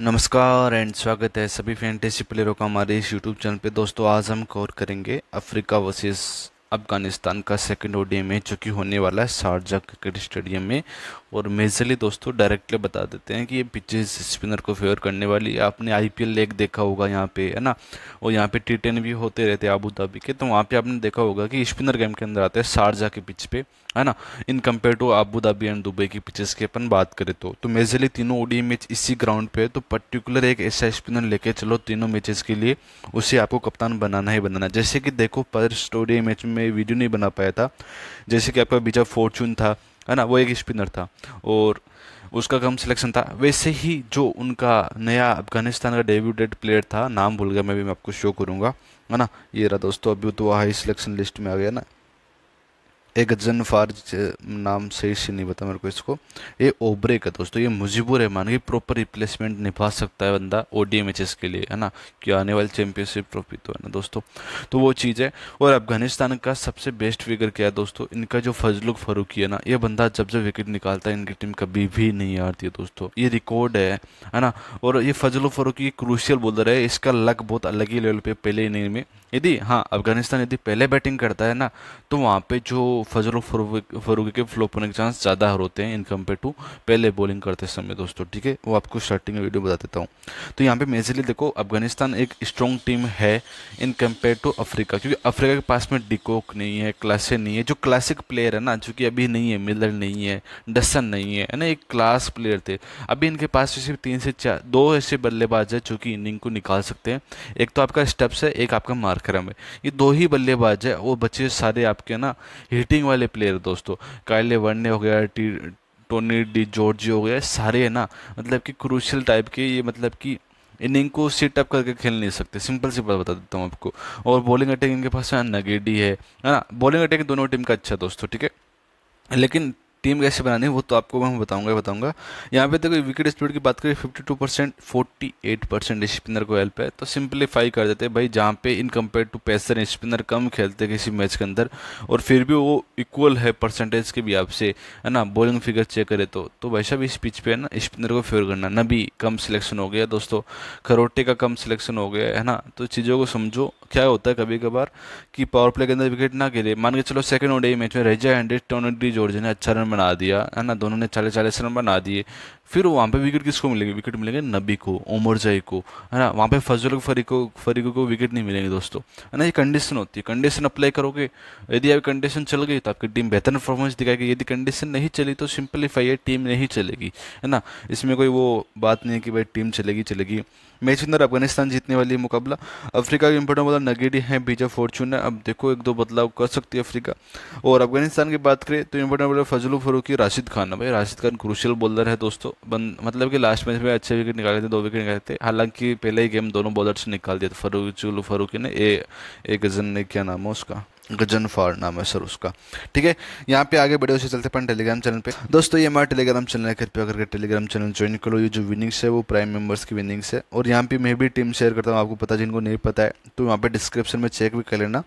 नमस्कार एंड स्वागत है सभी फैंटेसी प्लेयरों का हमारे इस यूट्यूब चैनल पे दोस्तों आज हम कवर करेंगे अफ्रीका वर्सेस अफगानिस्तान का सेकंड ओडीएम है जो कि होने वाला है शारजा क्रिकेट स्टेडियम में और मेजरली दोस्तों डायरेक्टली बता देते हैं कि ये पिचेस स्पिनर को फेवर करने वाली आपने आई पी लेग देखा होगा यहाँ पे है ना और यहाँ पे टी टेन भी होते रहते हैं आबू धाबी के तो वहाँ पे आपने देखा होगा कि स्पिनर गेम के अंदर आते हैं शारजा के पिच पे है ना in compare to Abu Dhabi and Dubai की पिचेस की अपन बात करें तो तो मेजरली तीनों ओडी मैच इसी ग्राउंड पे है तो पर्टिकुलर एक ऐसा स्पिनर लेके चलो तीनों मैचेस के लिए उसे आपको कप्तान बनाना ही बनाना जैसे कि देखो पर स्टोरी मैच में वीडियो नहीं बना पाया था जैसे कि आपका बीजा फॉर्चून था है ना वो एक स्पिनर था और उसका कम सिलेक्शन था वैसे ही जो उनका नया अफगानिस्तान का डेब्यूटेड प्लेयर था नाम भूल गया मैं भी मैं आपको शो करूंगा है ना ये रहा दोस्तों अभी तो वहाँ सिलेक्शन लिस्ट में आ गया ना एक जन फारज नाम से नहीं पता मेरे को इसको ये ओब्रेक है दोस्तों ये मुजीबुर रहमान की प्रॉपर रिप्लेसमेंट निभा सकता है बंदा O D M H S के लिए है ना कि आने वाली चैंपियनशिप ट्रॉफी तो है ना दोस्तों तो वो चीज़ है और अफगानिस्तान का सबसे बेस्ट फिगर क्या है दोस्तों इनका जो फजलुक फरूकी है ना ये बंदा जब जब विकेट निकालता है इनकी टीम कभी भी नहीं हारती है दोस्तों ये रिकॉर्ड है है ना और ये फजलुक फरूकी क्रूशियल बोलर है इसका लक बहुत अलग ही लेवल पर पहले इनिंग में यदि हाँ अफगानिस्तान यदि पहले बैटिंग करता है ना तो वहाँ पे जो फजल फरूक के फ्लोप होने के चांस ज़्यादा होते हैं इन कम्पेयर टू पहले बॉलिंग करते समय दोस्तों ठीक है वो आपको स्टार्टिंग में वीडियो बता देता हूँ तो यहाँ पे मेजरली देखो अफगानिस्तान एक स्ट्रॉन्ग टीम है इन कम्पेयर टू अफ्रीका क्योंकि अफ्रीका के पास में डिकोक नहीं है क्लासे नहीं है जो क्लासिक प्लेयर है ना जो कि अभी नहीं है मिलर नहीं है डसन नहीं है ना एक क्लास प्लेयर थे अभी इनके पास सिर्फ तीन से चार दो ऐसे बल्लेबाज है जो कि इनिंग को निकाल सकते हैं एक तो आपका स्टेप्स है एक आपका मार्क क्रम है ये दो ही बल्लेबाज है वो बच्चे सारे आपके ना हिटिंग वाले प्लेयर दोस्तों कायले वर्ने हो गया टी टोनी डी जॉर्जी हो गया सारे है ना मतलब कि क्रूशियल टाइप के ये मतलब कि इनिंग को सिट अप करके खेल नहीं सकते सिंपल सी बात बता देता हूँ आपको और बॉलिंग अटैक इनके पास नगेडी है है ना बॉलिंग अटैक दोनों टीम का अच्छा दोस्तों ठीक है लेकिन टीम कैसे बनानी है वो तो आपको मैं बताऊंगा ही बताऊंगा यहाँ पे देखो विकेट स्पीड की बात करें 52 percent forty eight percent spinner को हेल्प है तो सिंप्लीफाई कर देते हैं भाई जहाँ पे in compare to pacer spinner कम खेलते किसी मैच के अंदर और फिर भी वो इक्वल है परसेंटेज के भी आपसे है ना बॉलिंग फिगर चेक करें तो तो भाई साहब इस पिच पे है ना स्पिनर को फेवर करना न भी कम सिलेक्शन हो गया दोस्तों खरोटे का कम सिलेक्शन हो गया है ना तो चीज़ों को समझो क्या होता है कभी कभार कि पावर प्ले के अंदर विकेट ना गिरे मान के चलो सेकंड ओडे मैच में रह जाए हंड्रेड टोन डी जॉर्ज ने अच्छा रन बना दिया है ना दोनों ने चालीस चालीस रन बना दिए फिर वहाँ पे विकेट किसको मिलेगी विकेट मिलेंगे नबी को ओमर जई को है ना वहाँ पे फजल फरीको फरीको को विकेट नहीं मिलेंगे दोस्तों है ना ये कंडीशन होती है कंडीशन अप्लाई करोगे यदि आप कंडीशन चल गई तो आपकी टीम बेहतर परफॉर्मेंस दिखाएगी यदि कंडीशन नहीं चली तो सिंपलीफाई है टीम नहीं चलेगी है ना इसमें कोई वो बात नहीं है कि भाई टीम चलेगी चलेगी मैच अंदर अफगानिस्तान जीतने वाली है मुकाबला अफ्रीका का इम्पोर्टेंट बदला नगेडी है बीजा फॉर्चून है अब देखो एक दो बदलाव कर सकती है अफ्रीका और अफगानिस्तान की बात करें तो इम्पोर्टेंट बदला फजलू फरूकी राशिद खान है भाई राशिद खान क्रुशियल बॉलर है दोस्तों बन, मतलब कि लास्ट मैच में अच्छे विकेट निकाले थे दो विकेट निकाले थे हालांकि पहले ही गेम दोनों बॉलर से निकाल दिए थे फरूक चूलू फरूकी ने ए, ए गजन ने क्या नाम है उसका गजन फार नाम है सर उसका ठीक है यहाँ पे आगे बढ़े उसे चलते अपन टेलीग्राम चैनल पे दोस्तों ये हमारा टेलीग्राम चैनल है कृपया करके टेलीग्राम चैनल ज्वाइन करो ये जो विनिंग्स है वो प्राइम मेंबर्स की विनिंग्स है और यहाँ पे मैं भी टीम शेयर करता हूँ आपको पता जिनको नहीं पता है तो यहाँ पे डिस्क्रिप्शन में चेक भी कर लेना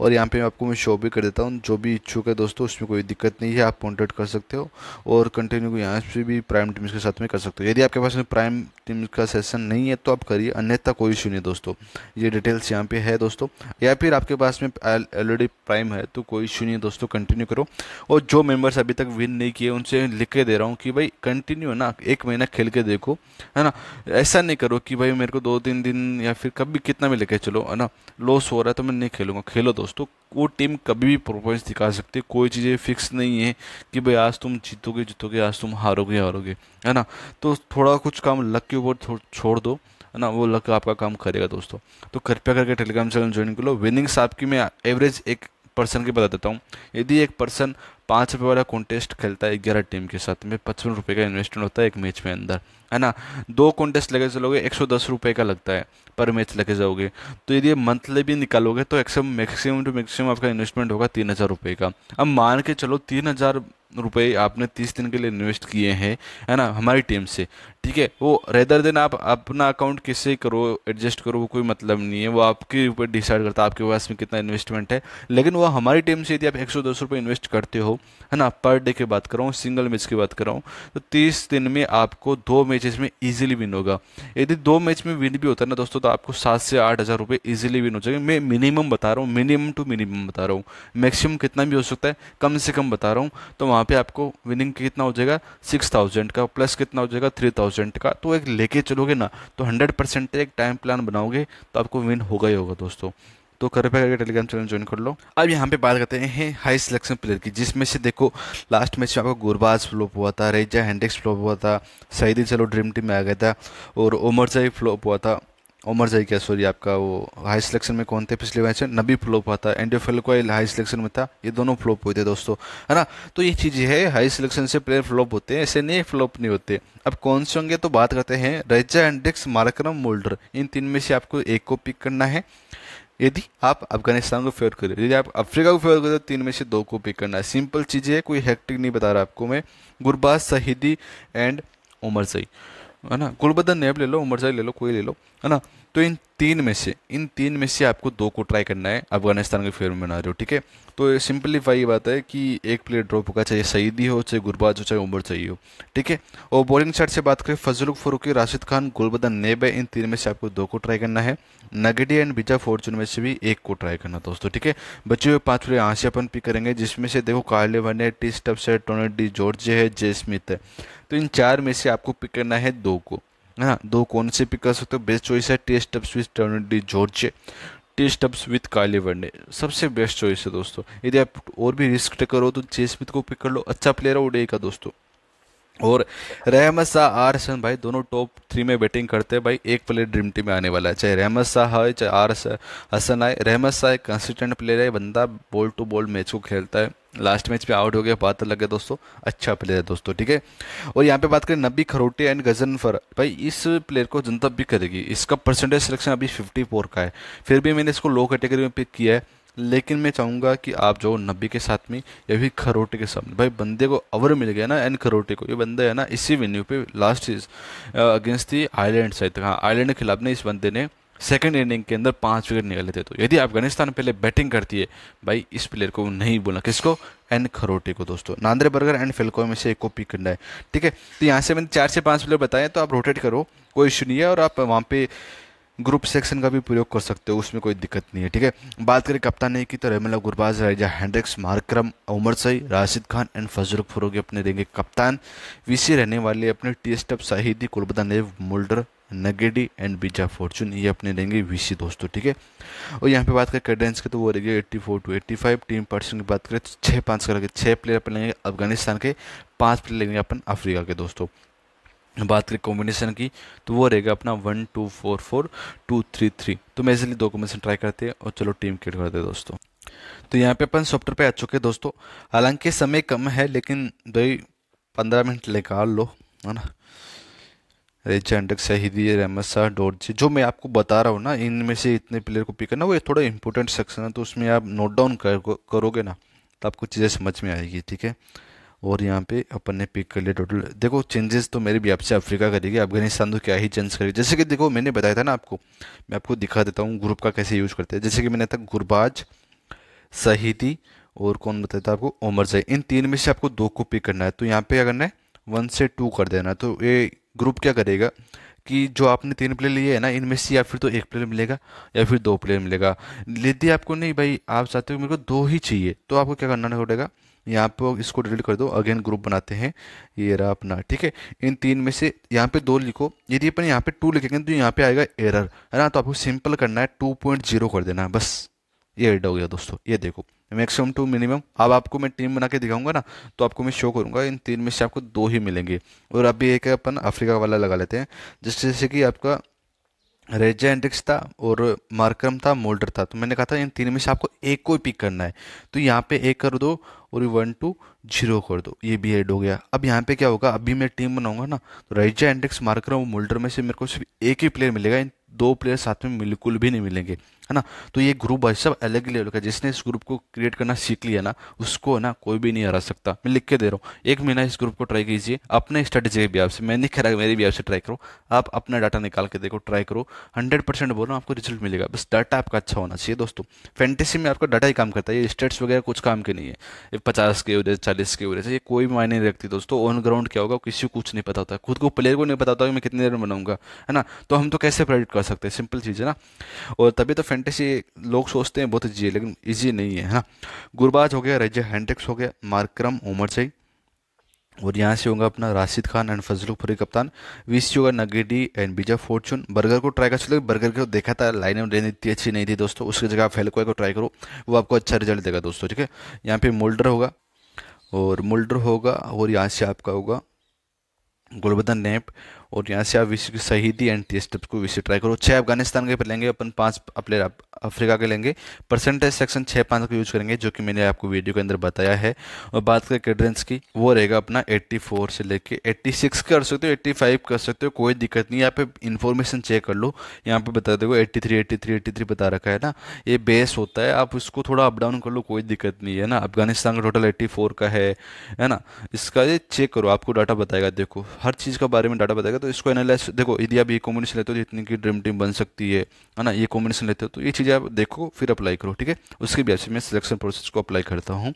और यहाँ पे आपको मैं शो भी कर देता हूँ जो भी इच्छुक है दोस्तों उसमें कोई दिक्कत नहीं है आप कॉन्टेक्ट कर सकते हो और कंटिन्यू यहाँ से भी प्राइम टीम्स के साथ में कर सकते हो यदि आपके पास प्राइम टीम का सेशन नहीं है तो आप करिए अन्यथा कोई इशू नहीं दोस्तों ये डिटेल्स यहाँ पे है दोस्तों या फिर आपके पास में ऑलरेडी हमारी प्राइम है तो कोई इशू नहीं है दोस्तों कंटिन्यू करो और जो मेंबर्स अभी तक विन नहीं किए उनसे लिख के दे रहा हूँ कि भाई कंटिन्यू है ना एक महीना खेल के देखो है ना ऐसा नहीं करो कि भाई मेरे को दो तीन दिन या फिर कभी कितना भी लेके चलो है ना लॉस हो रहा है तो मैं नहीं खेलूँगा खेलो दोस्तों वो टीम कभी भी परफॉर्मेंस दिखा सकती है कोई चीज़ें फिक्स नहीं है कि भाई आज तुम जीतोगे जीतोगे आज तुम हारोगे हारोगे है ना तो थोड़ा कुछ काम लक के ऊपर छोड़ दो है ना वो लग आपका काम करेगा दोस्तों तो कृपया करके टेलीग्राम चैनल ज्वाइन कर लो विनिंग्स आपकी मैं एवरेज एक पर्सन की बता देता हूँ यदि एक पर्सन पाँच रुपये वाला कॉन्टेस्ट खेलता है ग्यारह टीम के साथ में पचपन रुपये का इन्वेस्टमेंट होता है एक मैच में अंदर है ना दो कॉन्टेस्ट लगे चलोगे एक सौ दस रुपये का लगता है पर मैच लगे जाओगे तो यदि मंथली भी निकालोगे तो एक्सम मैक्सिमम टू मैक्सिमम आपका इन्वेस्टमेंट होगा तीन हज़ार रुपये का अब मान के चलो तीन हज़ार रुपये आपने तीस दिन के लिए इन्वेस्ट किए हैं है ना हमारी टीम से ठीक है वो रेदर देन आप अपना अकाउंट किससे करो एडजस्ट करो वो कोई मतलब नहीं है वो आपके ऊपर डिसाइड करता है आपके पास में कितना इन्वेस्टमेंट है लेकिन वो हमारी टीम से यदि आप एक सौ दस रुपये इन्वेस्ट करते हो हो है ना पर डे की बात कर रहा हूँ सिंगल मैच की बात कर रहा हूँ तो तीस दिन में आपको दो मैचेस में ईजिली विन होगा यदि दो मैच में विन भी होता है ना दोस्तों तो आपको सात से आठ हज़ार रुपये ईजिली विन हो जाएंगे मैं मिनिमम बता रहा हूँ मिनिमम टू मिनिमम बता रहा हूँ मैक्सिमम कितना भी हो सकता है कम से कम बता रहा हूँ तो वहाँ पर आपको विनिंग कितना हो जाएगा सिक्स का प्लस कितना हो जाएगा थ्री का तो एक लेके चलोगे ना तो हंड्रेड एक टाइम प्लान बनाओगे तो आपको विन होगा ही होगा दोस्तों तो कृपया करके टेलीग्राम चैनल ज्वाइन कर लो अब यहाँ पे बात करते हैं हाई सिलेक्शन प्लेयर की जिसमें से देखो लास्ट मैच में आपका गुरबाज फ्लॉप हुआ था रेजा हैंडिक्स फ्लॉप हुआ था सईदी चलो ड्रीम टीम में आ गया था और ओमर जई फ्लॉप हुआ था ओमर जई क्या सॉरी आपका वो हाई सिलेक्शन में कौन थे पिछले मैच में नबी फ्लॉप हुआ था एंडियो फेलकोइल हाई सिलेक्शन में था ये दोनों फ्लॉप हुए थे दोस्तों है ना तो ये चीज़ है हाई सिलेक्शन से प्लेयर फ्लॉप होते हैं ऐसे नहीं फ्लॉप नहीं होते अब कौन से होंगे तो बात करते हैं रेजा एंडिक्स मार्क्रम मोल्डर इन तीन में से आपको एक को पिक करना है यदि आप अफगानिस्तान को फेवर करें यदि आप अफ्रीका को फेवर करें तो तीन में से दो को पिक करना है सिंपल चीज़ है कोई हैक्टिक नहीं बता रहा आपको मैं गुरबाज शहीदी एंड उमर सही है ना गुलबदन नेब ले लो उमर सही ले लो कोई ले लो है ना तो इन तीन में से इन तीन में से आपको दो को ट्राई करना है अफगानिस्तान के फेवर में ना रहे हो ठीक है तो सिंपलीफाई बात है कि एक प्लेयर ड्रॉप होगा चाहे सईदी हो चाहे गुरबाज हो चाहे उमर चाहिए हो ठीक है और बॉलिंग साइड से बात करें फजल फरूकी राशिद खान गुलबदन नेब इन तीन में से आपको दो को ट्राई करना है नगेडी एंड बिजा फॉर्चून में से भी एक को ट्राई करना दोस्तों ठीक है बचे हुए पाँच प्लेयर यहाँ से अपन पिक करेंगे जिसमें से देखो कार्ले वन है टी स्टप्स है टोनडी डी जॉर्ज है जे स्मिथ है तो इन चार में से आपको पिक करना है दो को है ना दो कौन से पिक कर सकते हो बेस्ट चॉइस है टेस्ट अप्स विथ टर्निटी जॉर्जे टेस्ट अप्स विथ काली वनडे सबसे बेस्ट चॉइस है दोस्तों यदि आप और भी रिस्क टेकर हो तो जे स्मिथ को पिक कर लो अच्छा प्लेयर है उडे का दोस्तों और रहमत शाह आर हसन भाई दोनों टॉप थ्री में बैटिंग करते हैं भाई एक प्लेयर ड्रीम टीम में आने वाला है चाहे रहमत शाह है चाहे आर हसन आए रहमत शाह एक कंसिस्टेंट प्लेयर है बंदा बॉल टू बॉल मैच को खेलता है लास्ट मैच पे आउट हो गया बात लग गया दोस्तों अच्छा प्लेयर है दोस्तों ठीक है और यहाँ पे बात करें नबी खरोटे एंड गजनफर भाई इस प्लेयर को जनता भी करेगी इसका परसेंटेज सिलेक्शन अभी फिफ्टी फोर का है फिर भी मैंने इसको लो कैटेगरी में पिक किया है लेकिन मैं चाहूँगा कि आप जो नबी के साथ में या फिर खरोटे के सामने भाई बंदे को ओवर मिल गया ना एंड खरोटे को ये बंदा है ना इसी वेन्यू पे लास्ट चीज अगेंस्ट दी आयलैंड साइड हाँ आयलैंड के खिलाफ ने इस बंदे ने सेकेंड इनिंग के अंदर पांच विकेट निकले थे तो यदि अफगानिस्तान पहले बैटिंग करती है भाई इस प्लेयर को नहीं बोलना किसको एंड खरोटे को दोस्तों नांद्रे बर्गर एंड फिल्को में से एक को पिक करना है ठीक है तो यहाँ से मैंने चार से पांच प्लेयर बताए तो आप रोटेट करो कोई इशू नहीं है और आप वहाँ पर ग्रुप सेक्शन का भी प्रयोग कर सकते हो उसमें कोई दिक्कत नहीं है ठीक है बात करें कप्तान की तो Rahmanullah Gurbaz Reeza Hendricks Markram Omarzai Rashid Khan and Fazal Farooqi अपने देंगे कप्तान वीसी रहने वाले अपने टी एस्टअप Shahidi Gulbadin Naib Mulder Ngidi and Bjorn Fortuin ये अपने रहेंगे वीसी दोस्तों ठीक है और यहाँ पे बात करें कैडेंस के तो वो रहेगी eighty four to eighty five team person की बात करें तो छः पाँच का लगे छः प्लेयर अपन लेंगे अफगानिस्तान के पाँच प्लेयर लेंगे अपन अफ्रीका के दोस्तों बात करें कॉम्बिनेशन की तो वो रहेगा अपना one two four four two three three तो मैं इसलिए दो कॉम्बिनेशन ट्राई करते हैं और चलो टीम क्रिएट करते हैं दोस्तों तो यहाँ पे अपन सॉफ्टवेयर पे आ चुके हैं दोस्तों हालांकि समय कम है लेकिन भाई पंद्रह मिनट लेकर लो है ना शहीदी रहमत शाह डोडजी जो मैं आपको बता रहा हूँ ना इनमें से इतने प्लेयर को पिक करना वो थोड़ा इंपॉर्टेंट सेक्शन है तो उसमें आप नोट डाउन कर, करोगे ना तो आपको चीज़ें समझ में आएगी ठीक है और यहाँ पे अपन ने पिक कर लिया टोटल देखो चेंजेस तो मेरे भी आपसे अफ्रीका करेगी अफगानिस्तान तो क्या ही चेंज करेगी जैसे कि देखो मैंने बताया था ना आपको मैं आपको दिखा देता हूँ ग्रुप का कैसे यूज़ करते हैं जैसे कि मैंने था गुरबाज शहीदी और कौन बताया था आपको ओमर जई इन तीन में से आपको दो को पिक करना है तो यहाँ पर क्या करना है वन से टू कर देना तो ये ग्रुप क्या करेगा कि जो आपने तीन प्लेयर लिए है ना इनमें से या फिर तो एक प्लेयर मिलेगा या फिर दो प्लेयर मिलेगा यदि आपको नहीं भाई आप चाहते हो मेरे को दो ही चाहिए तो आपको क्या करना पड़ेगा यहाँ पे इसको डिलीट कर दो अगेन ग्रुप बनाते हैं ये रहा अपना ठीक है इन तीन में से यहाँ पे दो लिखो यदि अपन यहाँ पे टू लिखेंगे तो यहाँ पे आएगा एरर है ना तो आपको सिंपल करना है टू पॉइंट जीरो कर देना है बस ये एड हो गया दोस्तों ये देखो मैक्सिमम टू मिनिमम अब आपको मैं टीम बना के दिखाऊंगा ना तो आपको मैं शो करूंगा इन तीन में से आपको दो ही मिलेंगे और अभी एक अपन अफ्रीका वाला लगा लेते हैं जिस जैसे कि आपका रेजा एंड्रिक्स था और मार्करम था मोल्डर था तो मैंने कहा था इन तीन में से आपको एक को पिक करना है तो यहाँ पे एक कर दो और वन टू जीरो कर दो ये भी ऐड हो गया अब यहाँ पे क्या होगा अभी मैं टीम बनाऊंगा ना तो रेजा एंड्रिक्स मार्करम और मोल्डर में से मेरे को सिर्फ एक ही प्लेयर मिलेगा इन दो प्लेयर साथ में बिल्कुल भी नहीं मिलेंगे है ना तो ये ग्रुप वाइज सब अलग लेवल का जिसने इस ग्रुप को क्रिएट करना सीख लिया ना उसको ना कोई भी नहीं हरा सकता मैं लिख के दे रहा हूँ एक महीना इस ग्रुप को ट्राई कीजिए अपने स्ट्रेटेजी के बिहार से मैं नहीं कह रहा मेरे बिहार से ट्राई करो आप अपना डाटा निकाल के देखो ट्राई करो हंड्रेड परसेंट बोल रहा आपको रिजल्ट मिलेगा बस डाटा आपका अच्छा होना चाहिए दोस्तों फैंटेसी में आपका डाटा ही काम करता है ये स्टेट्स वगैरह कुछ काम के नहीं है पचास के वजह चालीस के वजह से ये कोई मायने नहीं रखती दोस्तों ऑन ग्राउंड क्या होगा किसी को कुछ नहीं पता होता खुद को प्लेयर को नहीं पता होता कि मैं कितने देर में बनाऊंगा है ना तो हम तो कैसे प्रेडिक्ट कर कर सकते हैं सिंपल चीज़ है ना और तभी तो फैंटेसी लोग सोचते हैं बहुत ईजी है लेकिन ईजी नहीं है ना गुरबाज हो गया रजा हैंटेक्स हो गया मार्क्रम उमर सही और यहाँ से होगा अपना राशिद खान एंड फजलू फरी कप्तान वीसी होगा Ngidi and Bjorn Fortuin Burger को ट्राई कर चलो बर्गर को देखा था लाइन लेने इतनी अच्छी नहीं थी दोस्तों उसकी जगह आप फेलकोए को ट्राई करो वो आपको अच्छा रिजल्ट देगा दोस्तों ठीक है यहाँ पे मोल्डर होगा और मोल्डर होगा और यहाँ से आपका होगा गुलबदन नेप और यहाँ से आप विश्व की शहीदी एंड स्टेप्स को विश्व ट्राई करो छः अफगानिस्तान के पर लेंगे अपन पाँच प्लेयर अफ्रीका के लेंगे परसेंटेज सेक्शन छः पाँच का यूज़ करेंगे जो कि मैंने आपको वीडियो के अंदर बताया है और बात करें कैडरेंस की वो रहेगा अपना 84 से लेके 86 कर सकते हो 85 कर सकते हो कोई दिक्कत नहीं यहाँ पे इन्फॉर्मेशन चेक कर लो यहाँ पे बता देखो थ्री एट्टी थ्री बता रखा है ना ये बेस होता है आप उसको थोड़ा अप डाउन कर लो कोई दिक्कत नहीं है ना अफगानिस्तान का टोटल फोर का है है ना इसका ये चेक करो आपको डाटा बताएगा देखो हर चीज़ के बारे में डाटा बताएगा तो इसको एनालाइज देखो यदि आप ये कॉम्बिनेशन लेते हो तो इतनी की ड्रीम टीम बन सकती है है ना ये कॉम्बिनेशन लेते हो तो ये चीज़ें आप देखो फिर अप्लाई करो ठीक है उसके बाद से मैं सिलेक्शन प्रोसेस को अप्लाई करता हूँ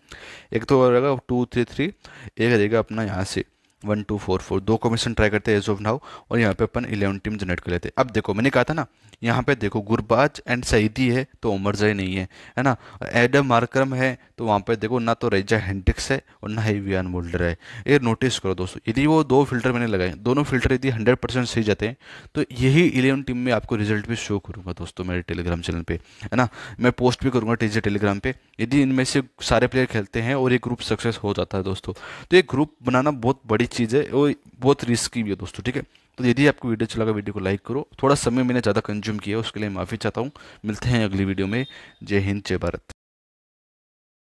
एक तो रहेगा टू थ्री थ्री एक रहेगा अपना यहाँ से वन टू फोर फोर दो को ट्राई करते हैं एज ऑफ नाउ और यहाँ पे अपन इलेवन टीम जनरेट कर लेते हैं अब देखो मैंने कहा था ना यहाँ पे देखो गुरबाज एंड सईदी है तो उमर जय नहीं है है ना एडम मार्क्रम है तो वहाँ पे देखो ना तो रेजा हेंडिक्स है और ना ही वियान मोल्डर है ये नोटिस करो दोस्तों यदि वो दो फिल्टर मैंने लगाए दोनों फिल्टर यदि हंड्रेड परसेंट सही जाते हैं तो यही इलेवन टीम में आपको रिजल्ट भी शो करूँगा दोस्तों मेरे टेलीग्राम चैनल पर है ना मैं पोस्ट भी करूँगा टीजे टेलीग्राम पर यदि इनमें से सारे प्लेयर खेलते हैं और एक ग्रुप सक्सेस हो जाता है दोस्तों तो ये ग्रुप बनाना बहुत बड़ी चीज़ है वो बहुत रिस्की भी है दोस्तों ठीक है तो यदि आपको वीडियो अच्छा लगा वीडियो को लाइक करो थोड़ा समय मैंने ज़्यादा कंज्यूम किया उसके लिए माफ़ी चाहता हूँ मिलते हैं अगली वीडियो में जय हिंद जय भारत